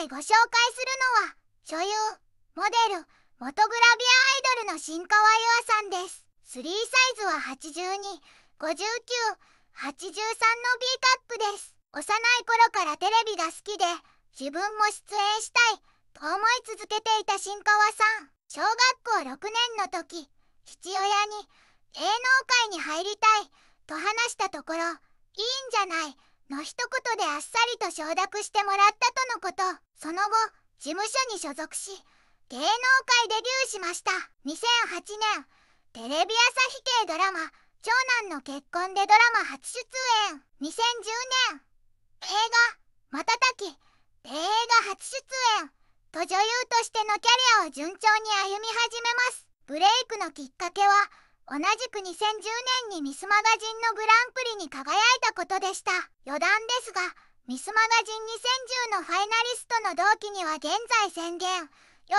回ご紹介するのは、女優、モデル、元グラビアアイドルの新川優愛さんです。スリーサイズは82、59、83の B カップです。幼い頃からテレビが好きで、自分も出演したい、と思い続けていた新川さん。小学校6年の時、父親に、芸能界に入りたい、と話したところ、いいんじゃない、の一言であっさりと承諾してもらったとのことその後事務所に所属し芸能界デビューしました2008年テレビ朝日系ドラマ「長男の結婚」でドラマ初出演2010年映画「瞬き」で映画初出演と女優としてのキャリアを順調に歩み始めますブレイクのきっかけは同じく2010年にミスマガジンのグランプリに輝いたことでした余談ですがミスマガジン2010のファイナリストの同期には現在宣言よ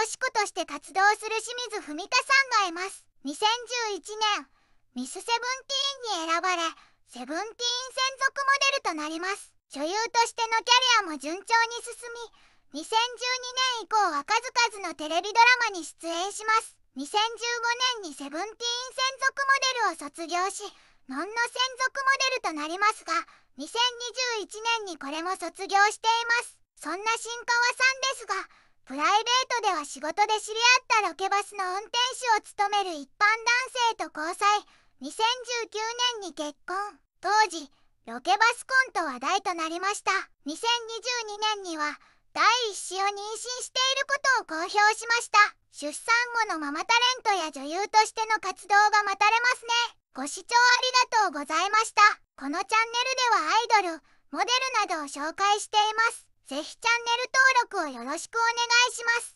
しことして活動する清水文香さんがいます2011年ミスセブンティーンに選ばれセブンティーン専属モデルとなります女優としてのキャリアも順調に進み2012年以降は数々のテレビドラマに出演します2015年にセブンティーン専属モデルを卒業しノンの専属モデルとなりますが2021年にこれも卒業していますそんな新川さんですがプライベートでは仕事で知り合ったロケバスの運転手を務める一般男性と交際2019年に結婚当時ロケバスコント話題となりました2022年には第一子を妊娠していることを公表しました出産後のママタレントや女優としての活動が待たれますねご視聴ありがとうございましたこのチャンネルではアイドルモデルなどを紹介していますぜひチャンネル登録をよろしくお願いします